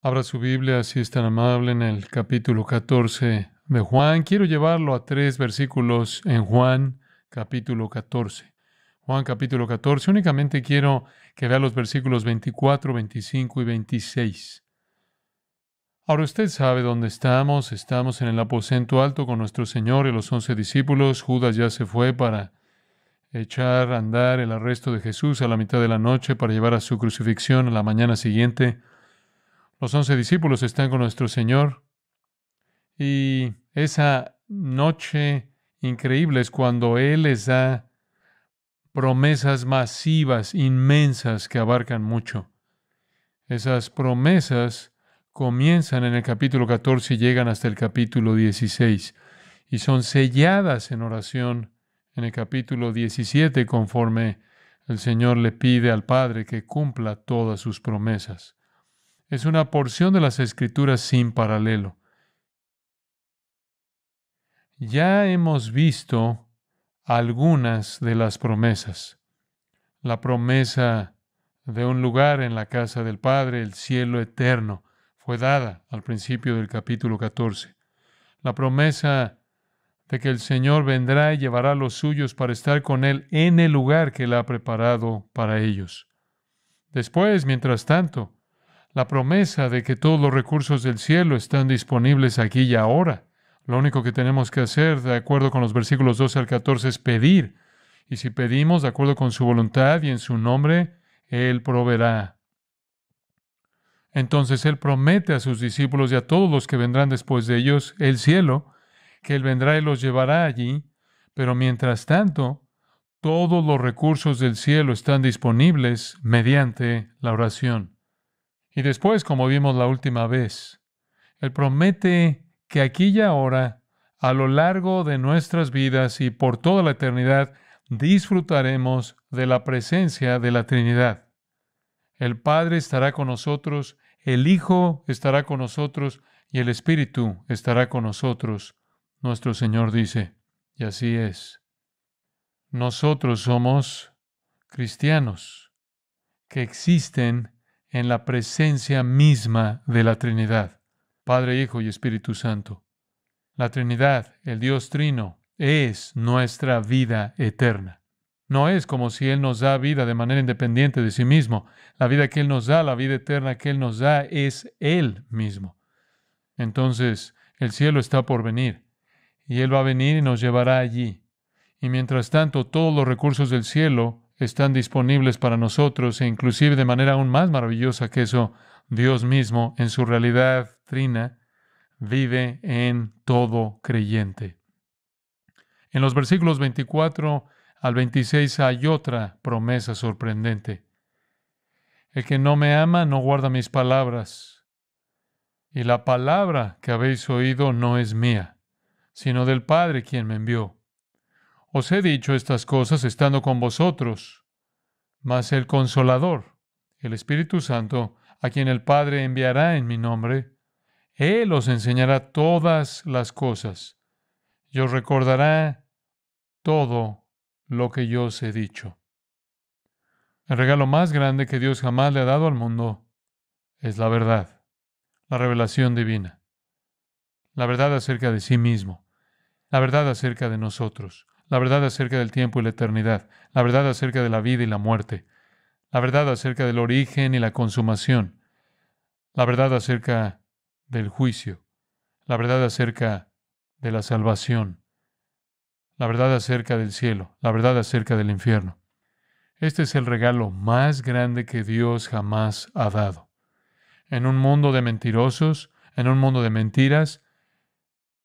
Abra su Biblia, si es tan amable, en el capítulo 14 de Juan. Quiero llevarlo a tres versículos en Juan, capítulo 14. Juan, capítulo 14. Únicamente quiero que vea los versículos 24, 25 y 26. Ahora usted sabe dónde estamos. Estamos en el aposento alto con nuestro Señor y los once discípulos. Judas ya se fue para echar a andar el arresto de Jesús a la mitad de la noche para llevar a su crucifixión a la mañana siguiente. Los once discípulos están con nuestro Señor y esa noche increíble es cuando Él les da promesas masivas, inmensas, que abarcan mucho. Esas promesas comienzan en el capítulo 14 y llegan hasta el capítulo 16 y son selladas en oración en el capítulo 17 conforme el Señor le pide al Padre que cumpla todas sus promesas. Es una porción de las escrituras sin paralelo. Ya hemos visto algunas de las promesas. La promesa de un lugar en la casa del Padre, el cielo eterno, fue dada al principio del capítulo 14. La promesa de que el Señor vendrá y llevará a los suyos para estar con Él en el lugar que Él ha preparado para ellos. Después, mientras tanto, la promesa de que todos los recursos del cielo están disponibles aquí y ahora. Lo único que tenemos que hacer, de acuerdo con los versículos 12 al 14, es pedir. Y si pedimos de acuerdo con su voluntad y en su nombre, Él proveerá. Entonces Él promete a sus discípulos y a todos los que vendrán después de ellos el cielo, que Él vendrá y los llevará allí, pero mientras tanto, todos los recursos del cielo están disponibles mediante la oración. Y después, como vimos la última vez, Él promete que aquí y ahora, a lo largo de nuestras vidas y por toda la eternidad, disfrutaremos de la presencia de la Trinidad. El Padre estará con nosotros, el Hijo estará con nosotros y el Espíritu estará con nosotros, nuestro Señor dice. Y así es. Nosotros somos cristianos que existen en la presencia misma de la Trinidad, Padre, Hijo y Espíritu Santo. La Trinidad, el Dios Trino, es nuestra vida eterna. No es como si Él nos da vida de manera independiente de sí mismo. La vida que Él nos da, la vida eterna que Él nos da, es Él mismo. Entonces, el cielo está por venir, y Él va a venir y nos llevará allí. Y mientras tanto, todos los recursos del cielo están disponibles para nosotros e inclusive de manera aún más maravillosa que eso, Dios mismo en su realidad trina vive en todo creyente. En los versículos 24 al 26 hay otra promesa sorprendente. El que no me ama no guarda mis palabras. Y la palabra que habéis oído no es mía, sino del Padre quien me envió. Os he dicho estas cosas estando con vosotros, mas el consolador, el Espíritu Santo, a quien el Padre enviará en mi nombre, Él os enseñará todas las cosas y os recordará todo lo que yo os he dicho. El regalo más grande que Dios jamás le ha dado al mundo es la verdad, la revelación divina, la verdad acerca de sí mismo, la verdad acerca de nosotros la verdad acerca del tiempo y la eternidad, la verdad acerca de la vida y la muerte, la verdad acerca del origen y la consumación, la verdad acerca del juicio, la verdad acerca de la salvación, la verdad acerca del cielo, la verdad acerca del infierno. Este es el regalo más grande que Dios jamás ha dado. En un mundo de mentirosos, en un mundo de mentiras,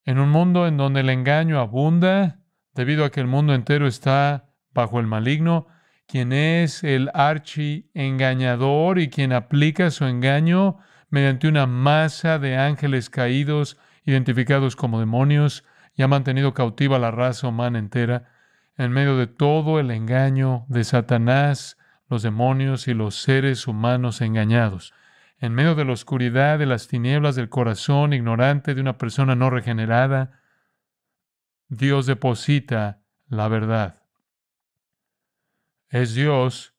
en un mundo en donde el engaño abunda, debido a que el mundo entero está bajo el maligno, quien es el archi engañador y quien aplica su engaño mediante una masa de ángeles caídos, identificados como demonios, y ha mantenido cautiva la raza humana entera en medio de todo el engaño de Satanás, los demonios y los seres humanos engañados. En medio de la oscuridad, de las tinieblas del corazón ignorante de una persona no regenerada, Dios deposita la verdad. Es Dios,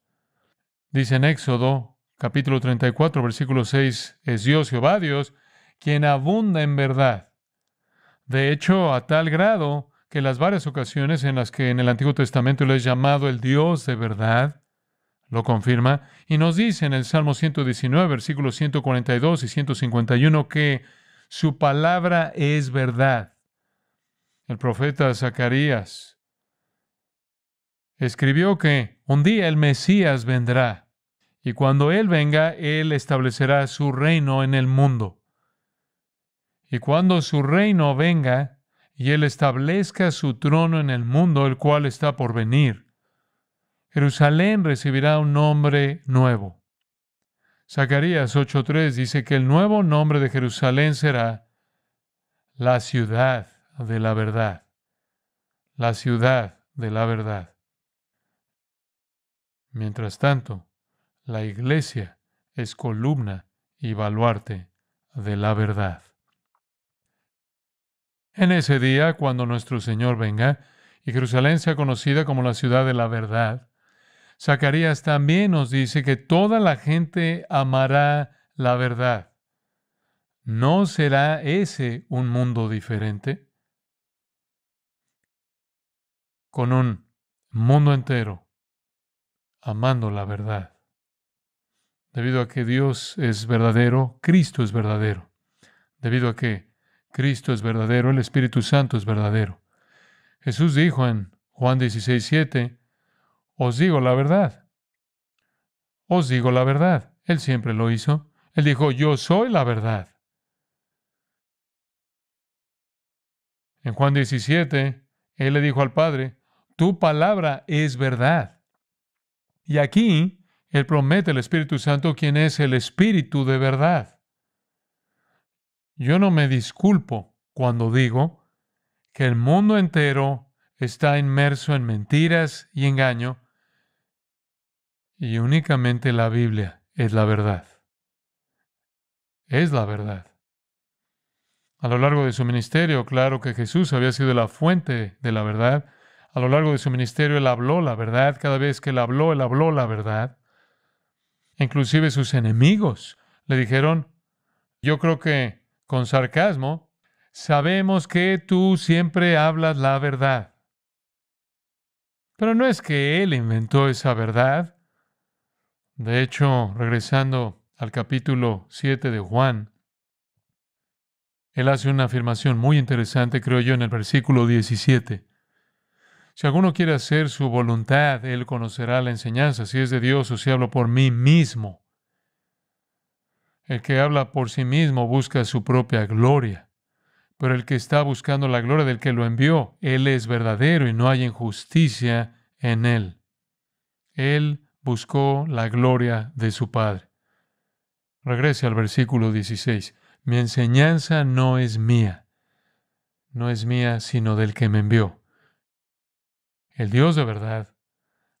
dice en Éxodo capítulo 34, versículo 6, es Dios, Jehová Dios, quien abunda en verdad. De hecho, a tal grado que las varias ocasiones en las que en el Antiguo Testamento le es llamado el Dios de verdad, lo confirma, y nos dice en el Salmo 119, versículos 142 y 151, que su palabra es verdad el profeta Zacarías escribió que un día el Mesías vendrá y cuando Él venga, Él establecerá su reino en el mundo. Y cuando su reino venga y Él establezca su trono en el mundo, el cual está por venir, Jerusalén recibirá un nombre nuevo. Zacarías 8:3 dice que el nuevo nombre de Jerusalén será la ciudad de la verdad, la ciudad de la verdad. Mientras tanto, la iglesia es columna y baluarte de la verdad. En ese día, cuando nuestro Señor venga y Jerusalén sea conocida como la ciudad de la verdad, Zacarías también nos dice que toda la gente amará la verdad. ¿No será ese un mundo diferente? con un mundo entero amando la verdad. Debido a que Dios es verdadero, Cristo es verdadero. Debido a que Cristo es verdadero, el Espíritu Santo es verdadero. Jesús dijo en Juan 16, 7, os digo la verdad. Os digo la verdad. Él siempre lo hizo. Él dijo, yo soy la verdad. En Juan 17, Él le dijo al Padre, tu palabra es verdad. Y aquí Él promete el Espíritu Santo, quien es el Espíritu de verdad. Yo no me disculpo cuando digo que el mundo entero está inmerso en mentiras y engaño, y únicamente la Biblia es la verdad. Es la verdad. A lo largo de su ministerio, claro que Jesús había sido la fuente de la verdad, a lo largo de su ministerio, él habló la verdad. Cada vez que él habló, él habló la verdad. Inclusive sus enemigos le dijeron, yo creo que con sarcasmo, sabemos que tú siempre hablas la verdad. Pero no es que él inventó esa verdad. De hecho, regresando al capítulo 7 de Juan, él hace una afirmación muy interesante, creo yo, en el versículo 17. Si alguno quiere hacer su voluntad, él conocerá la enseñanza, si es de Dios o si hablo por mí mismo. El que habla por sí mismo busca su propia gloria, pero el que está buscando la gloria del que lo envió, él es verdadero y no hay injusticia en él. Él buscó la gloria de su Padre. Regrese al versículo 16. Mi enseñanza no es mía, no es mía, sino del que me envió el Dios de verdad,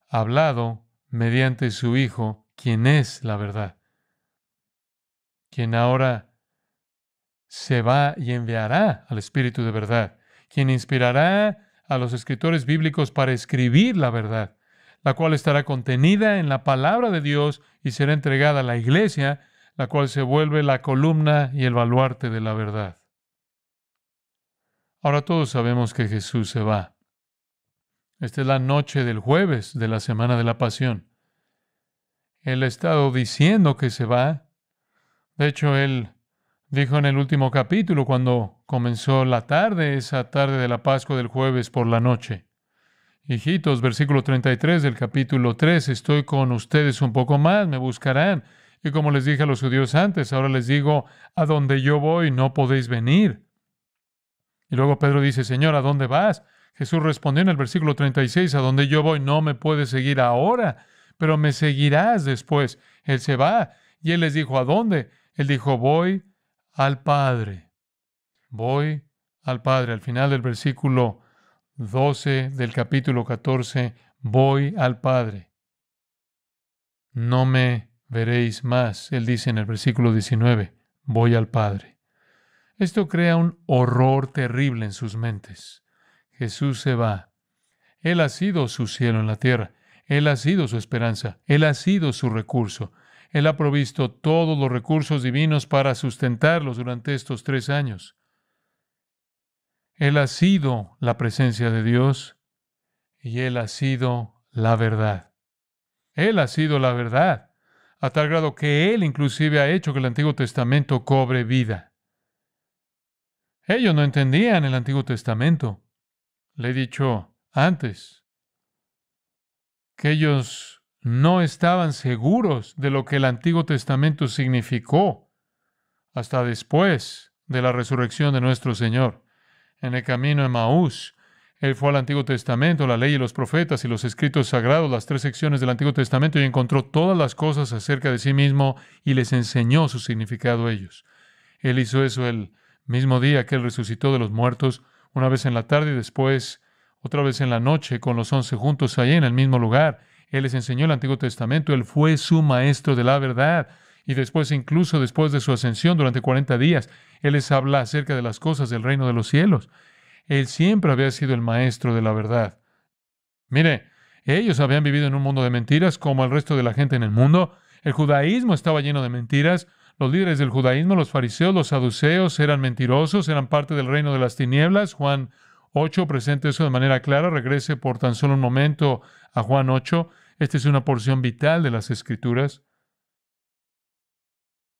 hablado mediante su Hijo, quien es la verdad, quien ahora se va y enviará al Espíritu de verdad, quien inspirará a los escritores bíblicos para escribir la verdad, la cual estará contenida en la palabra de Dios y será entregada a la iglesia, la cual se vuelve la columna y el baluarte de la verdad. Ahora todos sabemos que Jesús se va. Esta es la noche del jueves de la semana de la pasión. Él ha estado diciendo que se va. De hecho, él dijo en el último capítulo, cuando comenzó la tarde, esa tarde de la Pascua del jueves por la noche. Hijitos, versículo 33 del capítulo 3, estoy con ustedes un poco más, me buscarán. Y como les dije a los judíos antes, ahora les digo, a donde yo voy no podéis venir. Y luego Pedro dice, Señor, ¿a dónde vas? Jesús respondió en el versículo 36, a donde yo voy no me puedes seguir ahora, pero me seguirás después. Él se va. Y él les dijo, ¿a dónde? Él dijo, voy al Padre. Voy al Padre. Al final del versículo 12 del capítulo 14, voy al Padre. No me veréis más, él dice en el versículo 19, voy al Padre. Esto crea un horror terrible en sus mentes. Jesús se va. Él ha sido su cielo en la tierra. Él ha sido su esperanza. Él ha sido su recurso. Él ha provisto todos los recursos divinos para sustentarlos durante estos tres años. Él ha sido la presencia de Dios y Él ha sido la verdad. Él ha sido la verdad, a tal grado que Él inclusive ha hecho que el Antiguo Testamento cobre vida. Ellos no entendían el Antiguo Testamento le he dicho antes, que ellos no estaban seguros de lo que el Antiguo Testamento significó hasta después de la resurrección de nuestro Señor. En el camino de Maús, él fue al Antiguo Testamento, la ley y los profetas y los escritos sagrados, las tres secciones del Antiguo Testamento, y encontró todas las cosas acerca de sí mismo y les enseñó su significado a ellos. Él hizo eso el mismo día que él resucitó de los muertos, una vez en la tarde y después otra vez en la noche con los once juntos ahí en el mismo lugar. Él les enseñó el Antiguo Testamento, él fue su maestro de la verdad. Y después, incluso después de su ascensión durante 40 días, él les habla acerca de las cosas del reino de los cielos. Él siempre había sido el maestro de la verdad. Mire, ellos habían vivido en un mundo de mentiras como el resto de la gente en el mundo. El judaísmo estaba lleno de mentiras. Los líderes del judaísmo, los fariseos, los saduceos eran mentirosos, eran parte del reino de las tinieblas. Juan 8 presenta eso de manera clara. Regrese por tan solo un momento a Juan 8. Esta es una porción vital de las escrituras.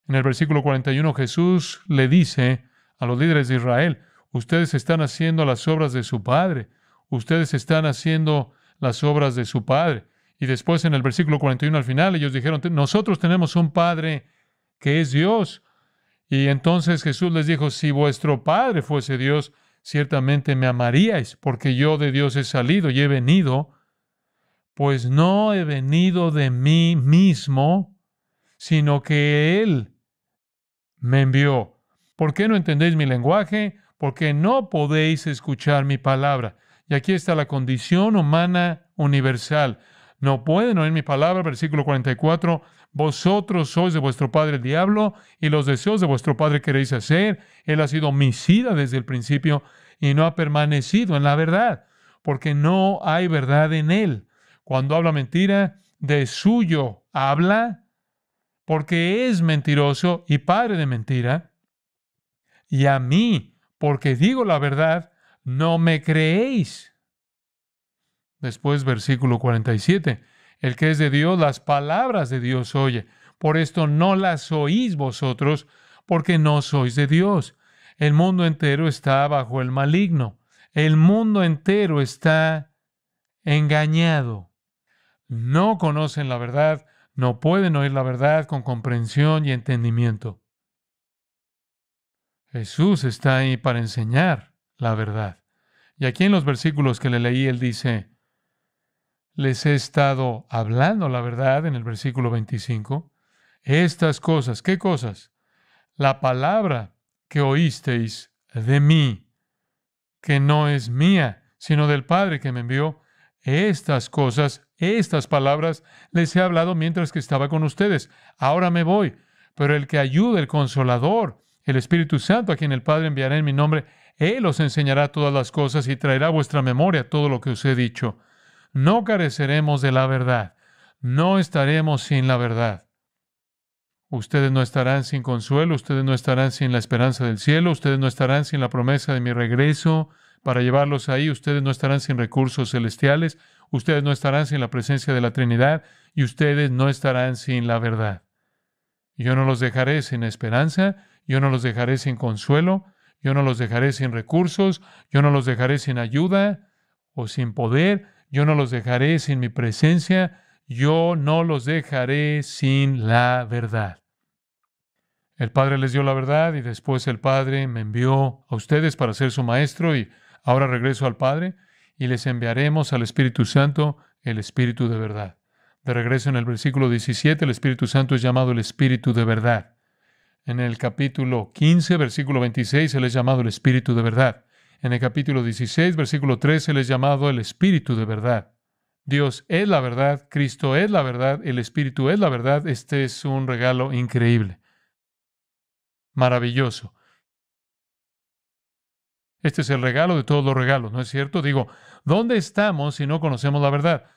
En el versículo 41 Jesús le dice a los líderes de Israel, ustedes están haciendo las obras de su Padre, ustedes están haciendo las obras de su Padre. Y después en el versículo 41 al final ellos dijeron, nosotros tenemos un Padre que es Dios. Y entonces Jesús les dijo, si vuestro Padre fuese Dios, ciertamente me amaríais, porque yo de Dios he salido y he venido, pues no he venido de mí mismo, sino que Él me envió. ¿Por qué no entendéis mi lenguaje? Porque no podéis escuchar mi palabra. Y aquí está la condición humana universal no pueden oír mi palabra. Versículo 44, vosotros sois de vuestro padre el diablo y los deseos de vuestro padre queréis hacer. Él ha sido homicida desde el principio y no ha permanecido en la verdad, porque no hay verdad en él. Cuando habla mentira, de suyo habla, porque es mentiroso y padre de mentira. Y a mí, porque digo la verdad, no me creéis. Después, versículo 47. El que es de Dios, las palabras de Dios oye. Por esto no las oís vosotros, porque no sois de Dios. El mundo entero está bajo el maligno. El mundo entero está engañado. No conocen la verdad, no pueden oír la verdad con comprensión y entendimiento. Jesús está ahí para enseñar la verdad. Y aquí en los versículos que le leí, él dice, les he estado hablando la verdad en el versículo 25. Estas cosas, ¿qué cosas? La palabra que oísteis de mí, que no es mía, sino del Padre que me envió, estas cosas, estas palabras les he hablado mientras que estaba con ustedes. Ahora me voy, pero el que ayude, el consolador, el Espíritu Santo, a quien el Padre enviará en mi nombre, Él os enseñará todas las cosas y traerá a vuestra memoria todo lo que os he dicho. No careceremos de la verdad. No estaremos sin la verdad. Ustedes no estarán sin consuelo, ustedes no estarán sin la esperanza del cielo, ustedes no estarán sin la promesa de mi regreso para llevarlos ahí, ustedes no estarán sin recursos celestiales, ustedes no estarán sin la presencia de la Trinidad y ustedes no estarán sin la verdad. Yo no los dejaré sin esperanza, yo no los dejaré sin consuelo, yo no los dejaré sin recursos, yo no los dejaré sin ayuda o sin poder, yo no los dejaré sin mi presencia, yo no los dejaré sin la verdad. El Padre les dio la verdad y después el Padre me envió a ustedes para ser su maestro y ahora regreso al Padre y les enviaremos al Espíritu Santo el Espíritu de verdad. De regreso en el versículo 17, el Espíritu Santo es llamado el Espíritu de verdad. En el capítulo 15, versículo 26, él es llamado el Espíritu de verdad. En el capítulo 16, versículo 13, él es llamado el Espíritu de verdad. Dios es la verdad, Cristo es la verdad, el Espíritu es la verdad. Este es un regalo increíble, maravilloso. Este es el regalo de todos los regalos, ¿no es cierto? Digo, ¿dónde estamos si no conocemos la verdad?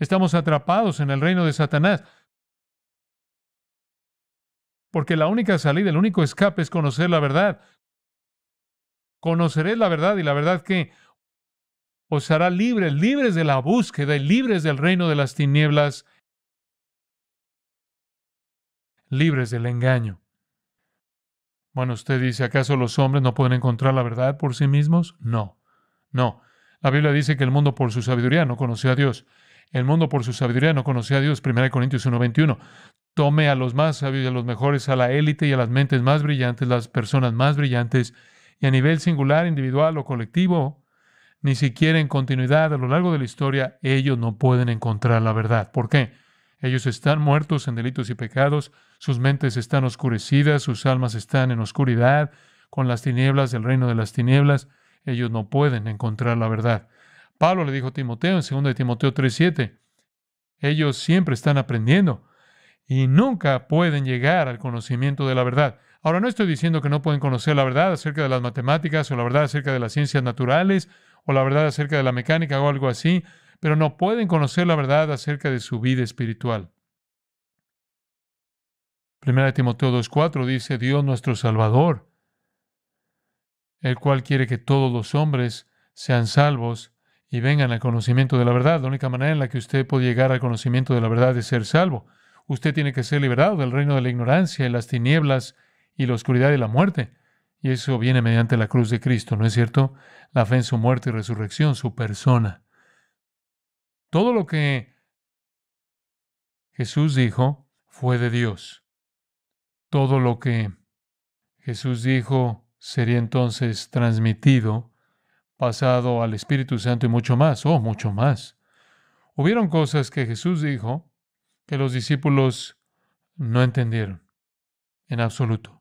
Estamos atrapados en el reino de Satanás. Porque la única salida, el único escape es conocer la verdad. Conoceréis la verdad y la verdad que os hará libres, libres de la búsqueda y libres del reino de las tinieblas, libres del engaño. Bueno, usted dice, ¿acaso los hombres no pueden encontrar la verdad por sí mismos? No, no. La Biblia dice que el mundo por su sabiduría no conoció a Dios. El mundo por su sabiduría no conoció a Dios. 1 Corintios 1:21. Tome a los más sabios y a los mejores, a la élite y a las mentes más brillantes, las personas más brillantes, y a nivel singular, individual o colectivo, ni siquiera en continuidad a lo largo de la historia, ellos no pueden encontrar la verdad. ¿Por qué? Ellos están muertos en delitos y pecados, sus mentes están oscurecidas, sus almas están en oscuridad, con las tinieblas del reino de las tinieblas, ellos no pueden encontrar la verdad. Pablo le dijo a Timoteo en 2 de Timoteo 3:7, ellos siempre están aprendiendo y nunca pueden llegar al conocimiento de la verdad. Ahora, no estoy diciendo que no pueden conocer la verdad acerca de las matemáticas o la verdad acerca de las ciencias naturales o la verdad acerca de la mecánica o algo así, pero no pueden conocer la verdad acerca de su vida espiritual. Primera de Timoteo 2.4 dice, Dios nuestro Salvador, el cual quiere que todos los hombres sean salvos y vengan al conocimiento de la verdad. La única manera en la que usted puede llegar al conocimiento de la verdad es ser salvo. Usted tiene que ser liberado del reino de la ignorancia y las tinieblas y la oscuridad y la muerte. Y eso viene mediante la cruz de Cristo, ¿no es cierto? La fe en su muerte y resurrección, su persona. Todo lo que Jesús dijo fue de Dios. Todo lo que Jesús dijo sería entonces transmitido, pasado al Espíritu Santo y mucho más, oh, mucho más. Hubieron cosas que Jesús dijo que los discípulos no entendieron en absoluto.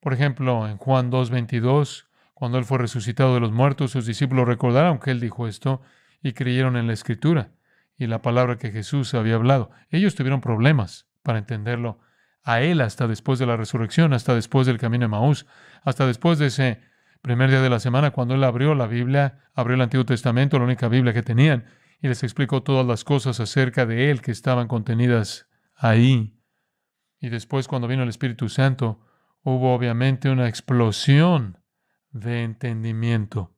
Por ejemplo, en Juan 2.22, cuando él fue resucitado de los muertos, sus discípulos recordaron que él dijo esto y creyeron en la escritura y la palabra que Jesús había hablado. Ellos tuvieron problemas para entenderlo a él hasta después de la resurrección, hasta después del camino de Maús, hasta después de ese primer día de la semana cuando él abrió la Biblia, abrió el Antiguo Testamento, la única Biblia que tenían, y les explicó todas las cosas acerca de él que estaban contenidas ahí. Y después cuando vino el Espíritu Santo, hubo obviamente una explosión de entendimiento.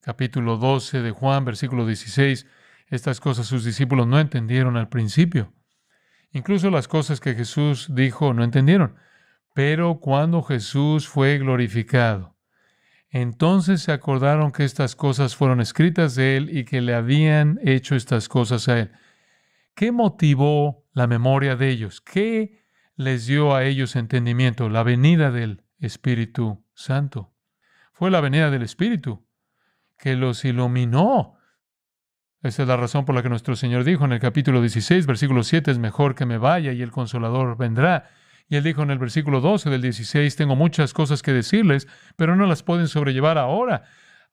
Capítulo 12 de Juan, versículo 16. Estas cosas sus discípulos no entendieron al principio. Incluso las cosas que Jesús dijo no entendieron. Pero cuando Jesús fue glorificado, entonces se acordaron que estas cosas fueron escritas de él y que le habían hecho estas cosas a él. ¿Qué motivó la memoria de ellos? ¿Qué les dio a ellos entendimiento, la venida del Espíritu Santo. Fue la venida del Espíritu que los iluminó. Esa es la razón por la que nuestro Señor dijo en el capítulo 16, versículo 7, es mejor que me vaya y el consolador vendrá. Y él dijo en el versículo 12 del 16, tengo muchas cosas que decirles, pero no las pueden sobrellevar ahora.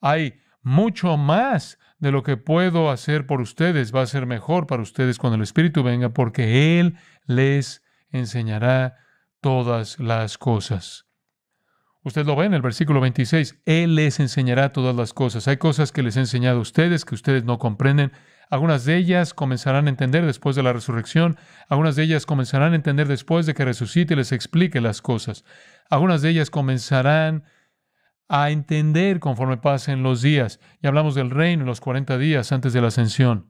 Hay mucho más de lo que puedo hacer por ustedes. Va a ser mejor para ustedes cuando el Espíritu venga porque Él les enseñará todas las cosas. Usted lo ve en el versículo 26. Él les enseñará todas las cosas. Hay cosas que les he enseñado a ustedes que ustedes no comprenden. Algunas de ellas comenzarán a entender después de la resurrección. Algunas de ellas comenzarán a entender después de que resucite y les explique las cosas. Algunas de ellas comenzarán a entender conforme pasen los días. Y hablamos del reino en los 40 días antes de la ascensión.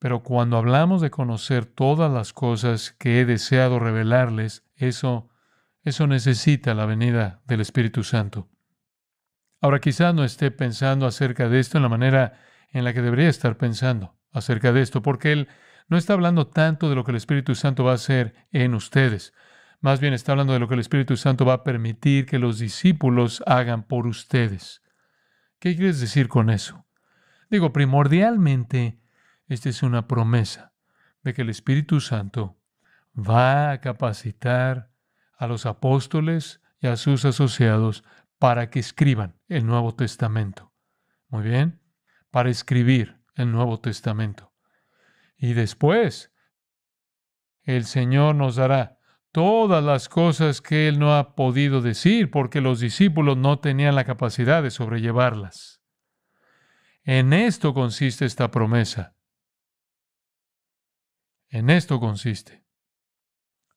Pero cuando hablamos de conocer todas las cosas que he deseado revelarles, eso, eso necesita la venida del Espíritu Santo. Ahora quizás no esté pensando acerca de esto en la manera en la que debería estar pensando acerca de esto, porque Él no está hablando tanto de lo que el Espíritu Santo va a hacer en ustedes, más bien está hablando de lo que el Espíritu Santo va a permitir que los discípulos hagan por ustedes. ¿Qué quieres decir con eso? Digo, primordialmente, esta es una promesa de que el Espíritu Santo va a capacitar a los apóstoles y a sus asociados para que escriban el Nuevo Testamento. Muy bien, para escribir el Nuevo Testamento. Y después, el Señor nos dará todas las cosas que Él no ha podido decir porque los discípulos no tenían la capacidad de sobrellevarlas. En esto consiste esta promesa. En esto consiste.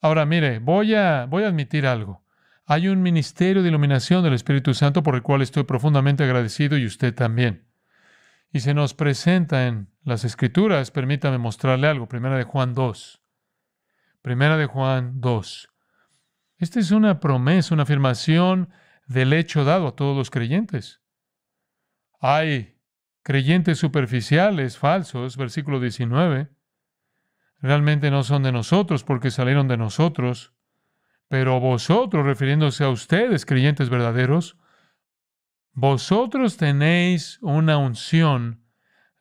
Ahora mire, voy a, voy a admitir algo. Hay un ministerio de iluminación del Espíritu Santo por el cual estoy profundamente agradecido y usted también. Y se nos presenta en las Escrituras, permítame mostrarle algo. Primera de Juan 2. Primera de Juan 2. Esta es una promesa, una afirmación del hecho dado a todos los creyentes. Hay creyentes superficiales, falsos, versículo 19, realmente no son de nosotros porque salieron de nosotros, pero vosotros, refiriéndose a ustedes, creyentes verdaderos, vosotros tenéis una unción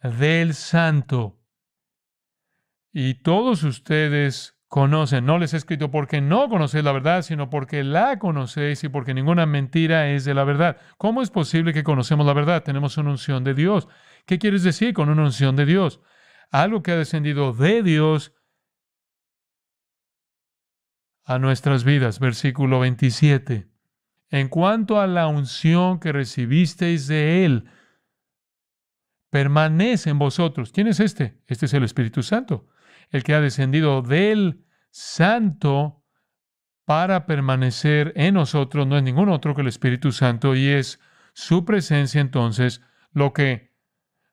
del santo. Y todos ustedes conocen, no les he escrito porque no conocéis la verdad, sino porque la conocéis y porque ninguna mentira es de la verdad. ¿Cómo es posible que conocemos la verdad? Tenemos una unción de Dios. ¿Qué quieres decir con una unción de Dios? algo que ha descendido de Dios a nuestras vidas. Versículo 27. En cuanto a la unción que recibisteis de Él, permanece en vosotros. ¿Quién es este? Este es el Espíritu Santo, el que ha descendido del Santo para permanecer en nosotros. No es ningún otro que el Espíritu Santo y es su presencia entonces lo que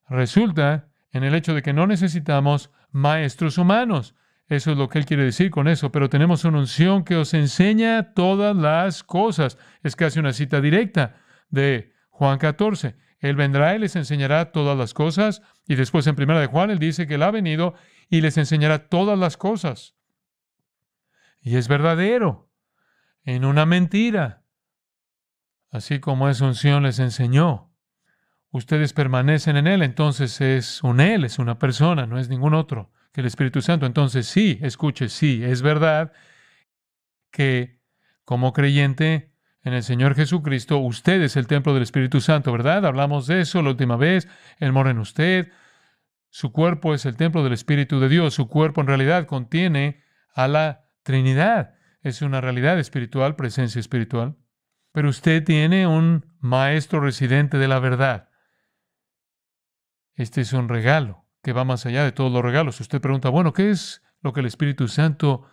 resulta en el hecho de que no necesitamos maestros humanos. Eso es lo que él quiere decir con eso, pero tenemos una unción que os enseña todas las cosas. Es casi una cita directa de Juan 14. Él vendrá y les enseñará todas las cosas. Y después en primera de Juan, él dice que él ha venido y les enseñará todas las cosas. Y es verdadero, en una mentira, así como esa unción les enseñó ustedes permanecen en Él, entonces es un Él, es una persona, no es ningún otro que el Espíritu Santo. Entonces sí, escuche, sí, es verdad que como creyente en el Señor Jesucristo, usted es el templo del Espíritu Santo, ¿verdad? Hablamos de eso la última vez, Él mora en usted, su cuerpo es el templo del Espíritu de Dios, su cuerpo en realidad contiene a la Trinidad, es una realidad espiritual, presencia espiritual. Pero usted tiene un maestro residente de la verdad. Este es un regalo que va más allá de todos los regalos. Si usted pregunta, bueno, ¿qué es lo que el Espíritu Santo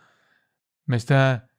me está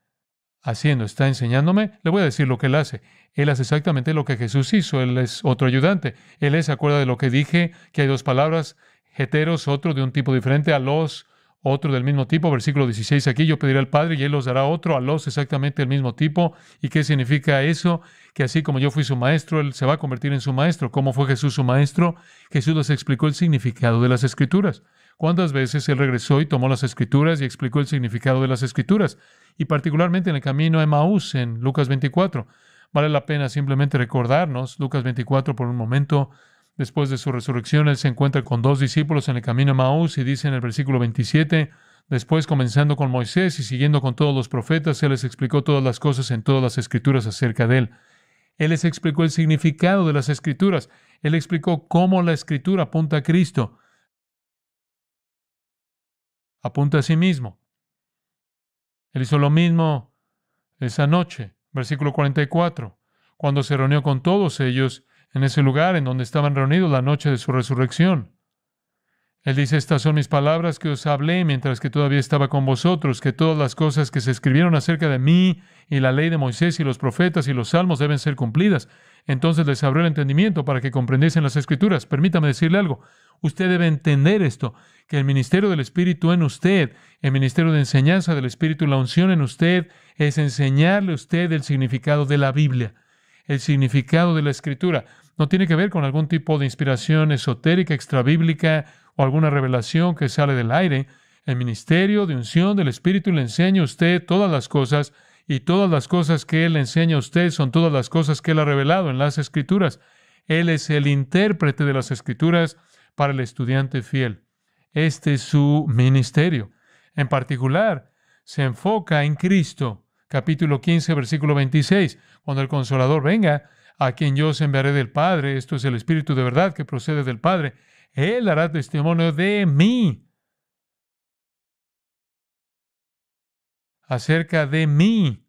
haciendo, está enseñándome? Le voy a decir lo que él hace. Él hace exactamente lo que Jesús hizo. Él es otro ayudante. Él es, acuerda de lo que dije, que hay dos palabras, heteros, otro de un tipo diferente, a los otro del mismo tipo, versículo 16 aquí, yo pediré al Padre y Él los dará otro, a los exactamente del mismo tipo. ¿Y qué significa eso? Que así como yo fui su maestro, Él se va a convertir en su maestro. ¿Cómo fue Jesús su maestro? Jesús les explicó el significado de las escrituras. ¿Cuántas veces Él regresó y tomó las escrituras y explicó el significado de las escrituras? Y particularmente en el camino a Emaús, en Lucas 24. Vale la pena simplemente recordarnos Lucas 24 por un momento Después de su resurrección, Él se encuentra con dos discípulos en el camino a Maús y dice en el versículo 27, después comenzando con Moisés y siguiendo con todos los profetas, Él les explicó todas las cosas en todas las escrituras acerca de Él. Él les explicó el significado de las escrituras. Él explicó cómo la escritura apunta a Cristo. Apunta a sí mismo. Él hizo lo mismo esa noche, versículo 44, cuando se reunió con todos ellos en ese lugar en donde estaban reunidos la noche de su resurrección. Él dice, estas son mis palabras que os hablé mientras que todavía estaba con vosotros, que todas las cosas que se escribieron acerca de mí y la ley de Moisés y los profetas y los salmos deben ser cumplidas. Entonces les abrió el entendimiento para que comprendiesen las escrituras. Permítame decirle algo. Usted debe entender esto, que el ministerio del Espíritu en usted, el ministerio de enseñanza del Espíritu, la unción en usted, es enseñarle a usted el significado de la Biblia el significado de la escritura. No tiene que ver con algún tipo de inspiración esotérica, bíblica o alguna revelación que sale del aire. El ministerio de unción del Espíritu le enseña a usted todas las cosas y todas las cosas que Él le enseña a usted son todas las cosas que Él ha revelado en las escrituras. Él es el intérprete de las escrituras para el estudiante fiel. Este es su ministerio. En particular, se enfoca en Cristo capítulo 15, versículo 26. Cuando el consolador venga, a quien yo os enviaré del Padre, esto es el Espíritu de verdad que procede del Padre, Él hará testimonio de mí. acerca de mí.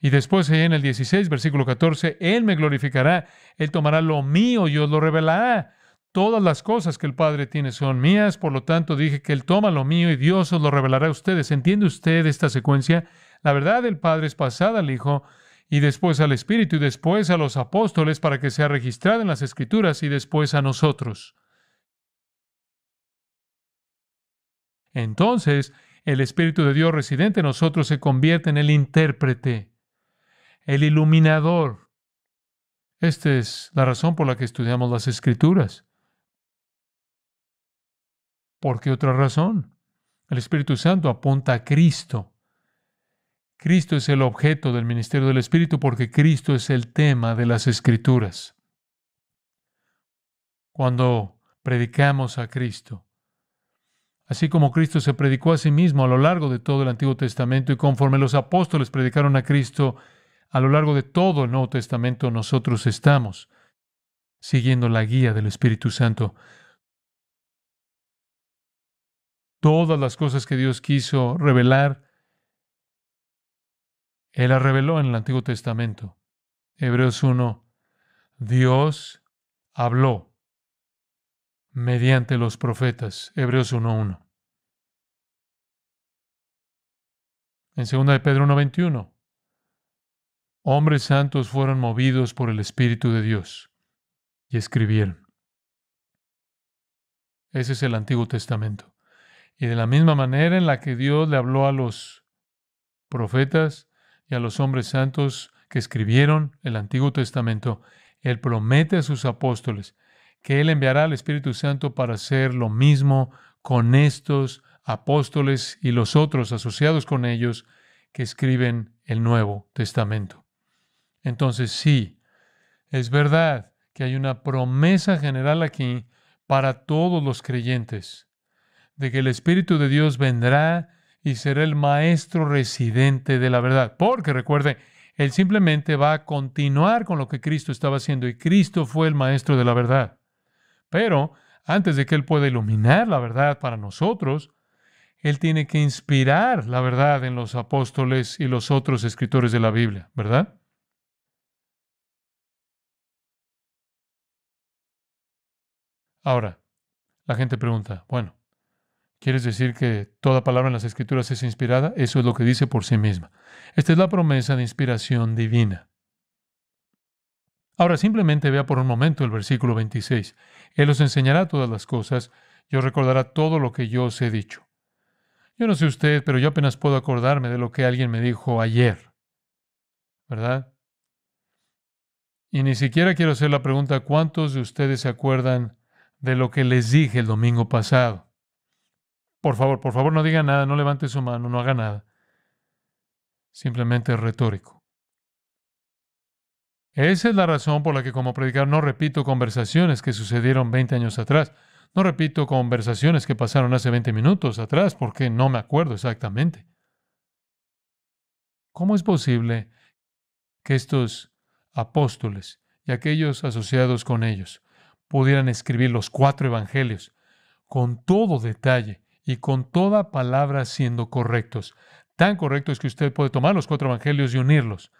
Y después en el 16, versículo 14, Él me glorificará, Él tomará lo mío y os lo revelará. Todas las cosas que el Padre tiene son mías, por lo tanto dije que Él toma lo mío y Dios os lo revelará a ustedes. ¿Entiende usted esta secuencia? La verdad del Padre es pasada al Hijo y después al Espíritu y después a los apóstoles para que sea registrada en las Escrituras y después a nosotros. Entonces, el Espíritu de Dios residente en nosotros se convierte en el intérprete, el iluminador. Esta es la razón por la que estudiamos las Escrituras. ¿Por qué otra razón? El Espíritu Santo apunta a Cristo. Cristo es el objeto del ministerio del Espíritu porque Cristo es el tema de las Escrituras. Cuando predicamos a Cristo, así como Cristo se predicó a sí mismo a lo largo de todo el Antiguo Testamento y conforme los apóstoles predicaron a Cristo a lo largo de todo el Nuevo Testamento, nosotros estamos siguiendo la guía del Espíritu Santo. Todas las cosas que Dios quiso revelar él la reveló en el Antiguo Testamento. Hebreos 1. Dios habló mediante los profetas. Hebreos 1.1. En 2 de Pedro 1.21. Hombres santos fueron movidos por el Espíritu de Dios y escribieron. Ese es el Antiguo Testamento. Y de la misma manera en la que Dios le habló a los profetas, y a los hombres santos que escribieron el Antiguo Testamento, Él promete a sus apóstoles que Él enviará al Espíritu Santo para hacer lo mismo con estos apóstoles y los otros asociados con ellos que escriben el Nuevo Testamento. Entonces sí, es verdad que hay una promesa general aquí para todos los creyentes, de que el Espíritu de Dios vendrá y será el maestro residente de la verdad. Porque recuerde, él simplemente va a continuar con lo que Cristo estaba haciendo y Cristo fue el maestro de la verdad. Pero antes de que Él pueda iluminar la verdad para nosotros, Él tiene que inspirar la verdad en los apóstoles y los otros escritores de la Biblia, ¿verdad? Ahora, la gente pregunta, bueno, ¿Quieres decir que toda palabra en las escrituras es inspirada? Eso es lo que dice por sí misma. Esta es la promesa de inspiración divina. Ahora simplemente vea por un momento el versículo 26. Él os enseñará todas las cosas y os recordará todo lo que yo os he dicho. Yo no sé usted, pero yo apenas puedo acordarme de lo que alguien me dijo ayer. ¿Verdad? Y ni siquiera quiero hacer la pregunta cuántos de ustedes se acuerdan de lo que les dije el domingo pasado. Por favor, por favor, no diga nada, no levante su mano, no haga nada. Simplemente retórico. Esa es la razón por la que como predicador no repito conversaciones que sucedieron 20 años atrás. No repito conversaciones que pasaron hace 20 minutos atrás porque no me acuerdo exactamente. ¿Cómo es posible que estos apóstoles y aquellos asociados con ellos pudieran escribir los cuatro evangelios con todo detalle y con toda palabra siendo correctos. Tan correctos que usted puede tomar los cuatro evangelios y unirlos.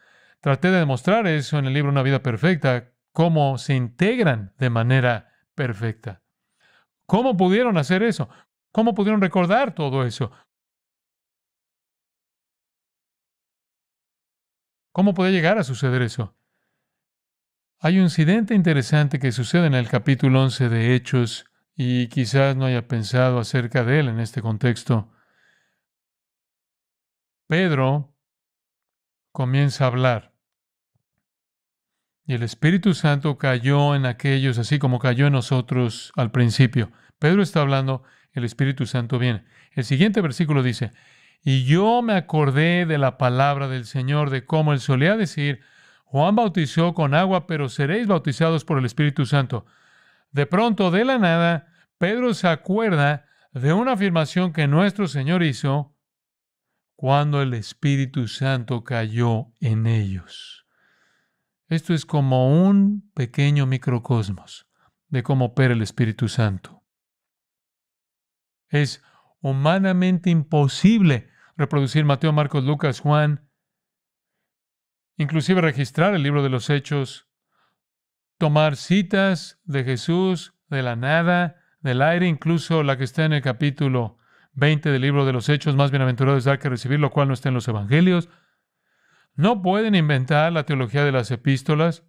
Traté de demostrar eso en el libro Una vida perfecta, cómo se integran de manera perfecta. ¿Cómo pudieron hacer eso? ¿Cómo pudieron recordar todo eso? ¿Cómo puede llegar a suceder eso? Hay un incidente interesante que sucede en el capítulo 11 de Hechos y quizás no haya pensado acerca de él en este contexto. Pedro comienza a hablar. Y el Espíritu Santo cayó en aquellos, así como cayó en nosotros al principio. Pedro está hablando, el Espíritu Santo viene. El siguiente versículo dice, y yo me acordé de la palabra del Señor, de cómo él solía decir, Juan bautizó con agua, pero seréis bautizados por el Espíritu Santo. De pronto, de la nada, Pedro se acuerda de una afirmación que nuestro Señor hizo cuando el Espíritu Santo cayó en ellos. Esto es como un pequeño microcosmos de cómo opera el Espíritu Santo. Es humanamente imposible reproducir Mateo, Marcos, Lucas, Juan, inclusive registrar el libro de los Hechos tomar citas de Jesús de la nada, del aire, incluso la que está en el capítulo 20 del libro de los Hechos, más bienaventurados, es dar que recibir, lo cual no está en los Evangelios. No pueden inventar la teología de las epístolas.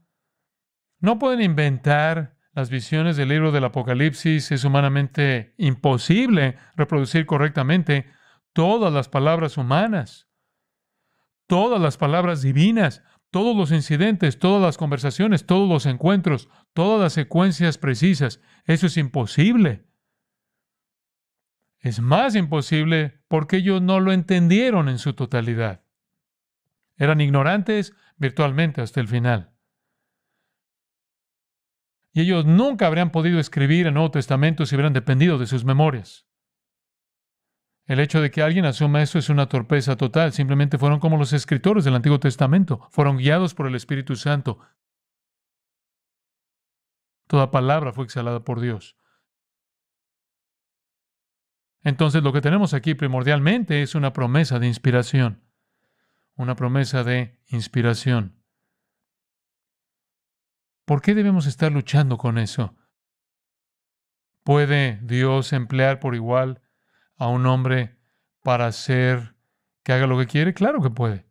No pueden inventar las visiones del libro del Apocalipsis. Es humanamente imposible reproducir correctamente todas las palabras humanas, todas las palabras divinas todos los incidentes, todas las conversaciones, todos los encuentros, todas las secuencias precisas. Eso es imposible. Es más imposible porque ellos no lo entendieron en su totalidad. Eran ignorantes virtualmente hasta el final. Y ellos nunca habrían podido escribir el Nuevo Testamento si hubieran dependido de sus memorias. El hecho de que alguien asuma eso es una torpeza total. Simplemente fueron como los escritores del Antiguo Testamento. Fueron guiados por el Espíritu Santo. Toda palabra fue exhalada por Dios. Entonces lo que tenemos aquí primordialmente es una promesa de inspiración. Una promesa de inspiración. ¿Por qué debemos estar luchando con eso? ¿Puede Dios emplear por igual a un hombre para hacer que haga lo que quiere? Claro que puede.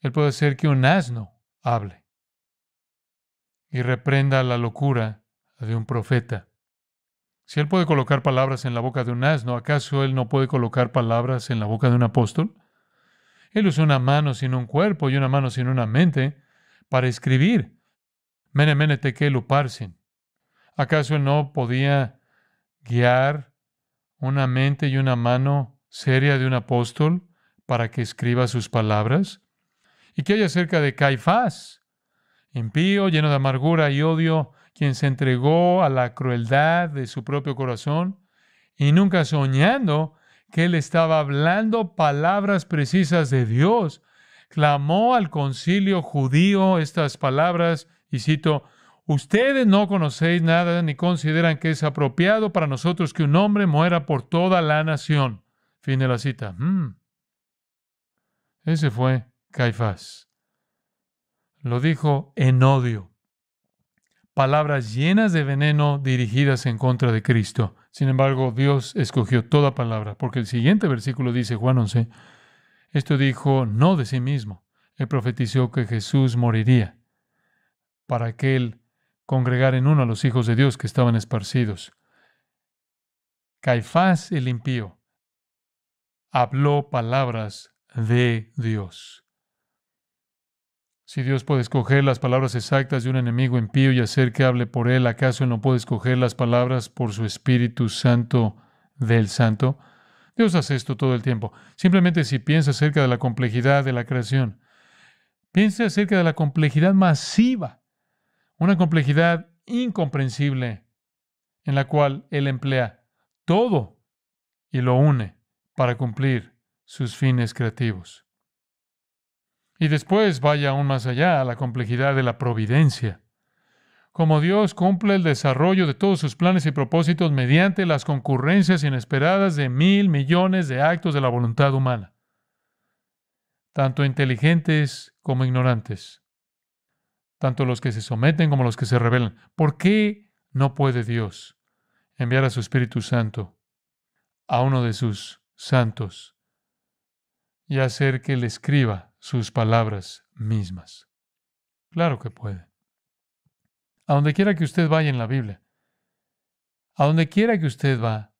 Él puede hacer que un asno hable y reprenda la locura de un profeta. Si él puede colocar palabras en la boca de un asno, ¿acaso él no puede colocar palabras en la boca de un apóstol? Él usa una mano sin un cuerpo y una mano sin una mente para escribir. Mene, luparsin ¿Acaso él no podía guiar una mente y una mano seria de un apóstol para que escriba sus palabras? ¿Y qué hay acerca de Caifás? Impío, lleno de amargura y odio, quien se entregó a la crueldad de su propio corazón y nunca soñando que él estaba hablando palabras precisas de Dios, clamó al concilio judío estas palabras, y cito, Ustedes no conocéis nada ni consideran que es apropiado para nosotros que un hombre muera por toda la nación. Fin de la cita. Mm. Ese fue Caifás. Lo dijo en odio. Palabras llenas de veneno dirigidas en contra de Cristo. Sin embargo, Dios escogió toda palabra, porque el siguiente versículo dice Juan 11, esto dijo no de sí mismo. Él profetizó que Jesús moriría para que él congregar en uno a los hijos de Dios que estaban esparcidos. Caifás el impío habló palabras de Dios. Si Dios puede escoger las palabras exactas de un enemigo impío y hacer que hable por él, ¿acaso no puede escoger las palabras por su Espíritu Santo del Santo? Dios hace esto todo el tiempo. Simplemente si piensa acerca de la complejidad de la creación, Piense acerca de la complejidad masiva una complejidad incomprensible en la cual Él emplea todo y lo une para cumplir sus fines creativos. Y después vaya aún más allá a la complejidad de la providencia. Como Dios cumple el desarrollo de todos sus planes y propósitos mediante las concurrencias inesperadas de mil millones de actos de la voluntad humana, tanto inteligentes como ignorantes, tanto los que se someten como los que se rebelan. ¿Por qué no puede Dios enviar a su Espíritu Santo a uno de sus santos y hacer que le escriba sus palabras mismas? Claro que puede. A donde quiera que usted vaya en la Biblia, a donde quiera que usted va,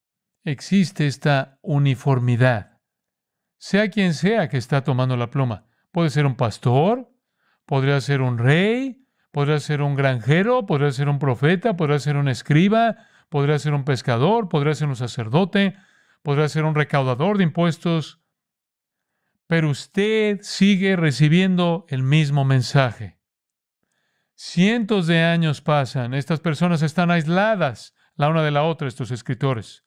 existe esta uniformidad. Sea quien sea que está tomando la pluma, puede ser un pastor, Podría ser un rey, podría ser un granjero, podría ser un profeta, podría ser un escriba, podría ser un pescador, podría ser un sacerdote, podría ser un recaudador de impuestos. Pero usted sigue recibiendo el mismo mensaje. Cientos de años pasan, estas personas están aisladas la una de la otra, estos escritores.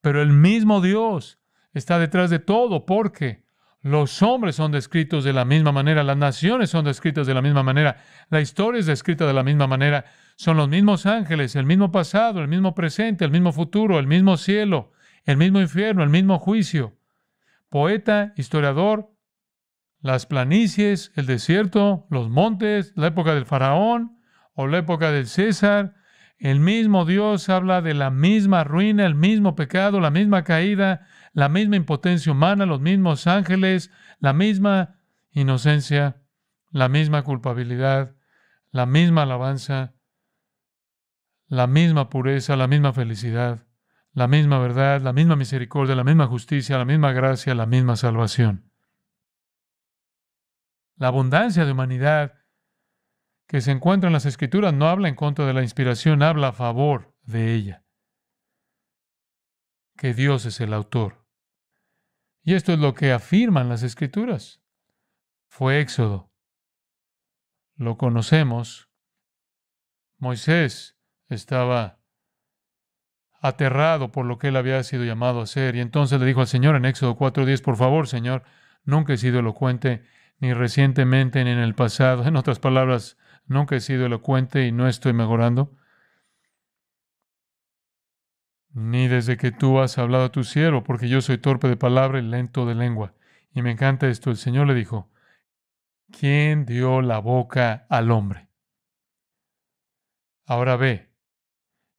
Pero el mismo Dios está detrás de todo porque los hombres son descritos de la misma manera, las naciones son descritas de la misma manera, la historia es descrita de la misma manera. Son los mismos ángeles, el mismo pasado, el mismo presente, el mismo futuro, el mismo cielo, el mismo infierno, el mismo juicio. Poeta, historiador, las planicies, el desierto, los montes, la época del faraón o la época del César, el mismo Dios habla de la misma ruina, el mismo pecado, la misma caída, la misma impotencia humana, los mismos ángeles, la misma inocencia, la misma culpabilidad, la misma alabanza, la misma pureza, la misma felicidad, la misma verdad, la misma misericordia, la misma justicia, la misma gracia, la misma salvación. La abundancia de humanidad que se encuentra en las escrituras no habla en contra de la inspiración, habla a favor de ella. Que Dios es el autor. Y esto es lo que afirman las escrituras. Fue Éxodo. Lo conocemos. Moisés estaba aterrado por lo que él había sido llamado a hacer. Y entonces le dijo al Señor en Éxodo 4:10, por favor, Señor, nunca he sido elocuente, ni recientemente ni en el pasado. En otras palabras, nunca he sido elocuente y no estoy mejorando ni desde que tú has hablado a tu siervo, porque yo soy torpe de palabra y lento de lengua. Y me encanta esto. El Señor le dijo, ¿quién dio la boca al hombre? Ahora ve,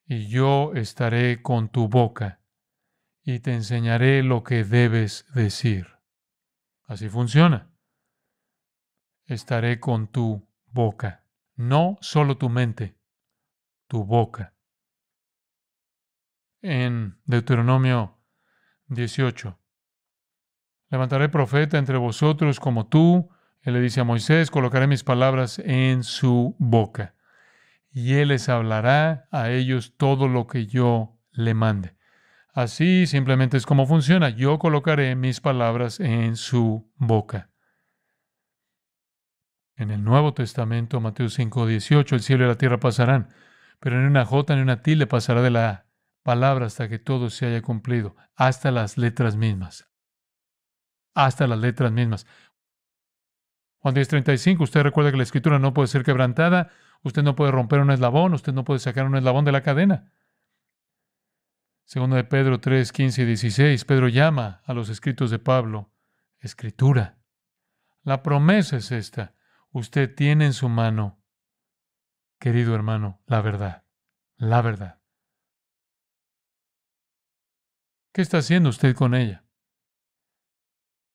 y yo estaré con tu boca y te enseñaré lo que debes decir. Así funciona. Estaré con tu boca, no solo tu mente, tu boca en Deuteronomio 18. Levantaré profeta entre vosotros como tú, él le dice a Moisés, colocaré mis palabras en su boca, y él les hablará a ellos todo lo que yo le mande. Así simplemente es como funciona. Yo colocaré mis palabras en su boca. En el Nuevo Testamento, Mateo 5, 18, el cielo y la tierra pasarán, pero ni una jota ni una le pasará de la palabra hasta que todo se haya cumplido, hasta las letras mismas. Hasta las letras mismas. Juan 10:35, usted recuerda que la escritura no puede ser quebrantada, usted no puede romper un eslabón, usted no puede sacar un eslabón de la cadena. Segundo de Pedro 3, 15 y 16, Pedro llama a los escritos de Pablo escritura. La promesa es esta. Usted tiene en su mano, querido hermano, la verdad, la verdad. ¿Qué está haciendo usted con ella?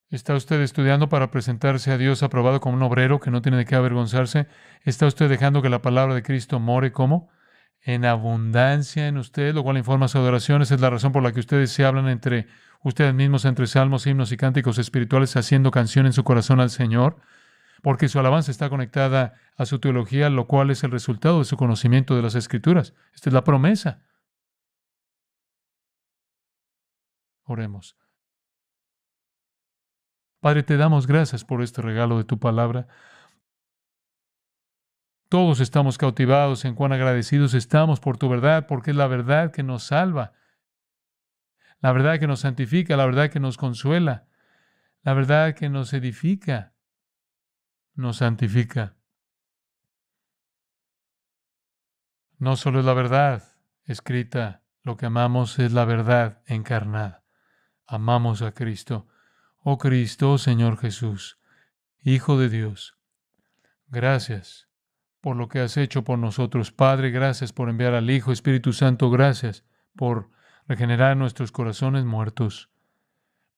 ¿Está usted estudiando para presentarse a Dios aprobado como un obrero que no tiene de qué avergonzarse? ¿Está usted dejando que la palabra de Cristo more como? En abundancia en usted, lo cual informa su adoración. es la razón por la que ustedes se hablan entre ustedes mismos, entre salmos, himnos y cánticos espirituales, haciendo canción en su corazón al Señor, porque su alabanza está conectada a su teología, lo cual es el resultado de su conocimiento de las Escrituras. Esta es la promesa. Oremos. Padre, te damos gracias por este regalo de tu palabra. Todos estamos cautivados en cuán agradecidos estamos por tu verdad, porque es la verdad que nos salva, la verdad que nos santifica, la verdad que nos consuela, la verdad que nos edifica, nos santifica. No solo es la verdad escrita, lo que amamos es la verdad encarnada amamos a Cristo. Oh Cristo, Señor Jesús, Hijo de Dios, gracias por lo que has hecho por nosotros, Padre, gracias por enviar al Hijo, Espíritu Santo, gracias por regenerar nuestros corazones muertos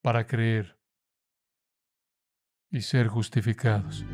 para creer y ser justificados.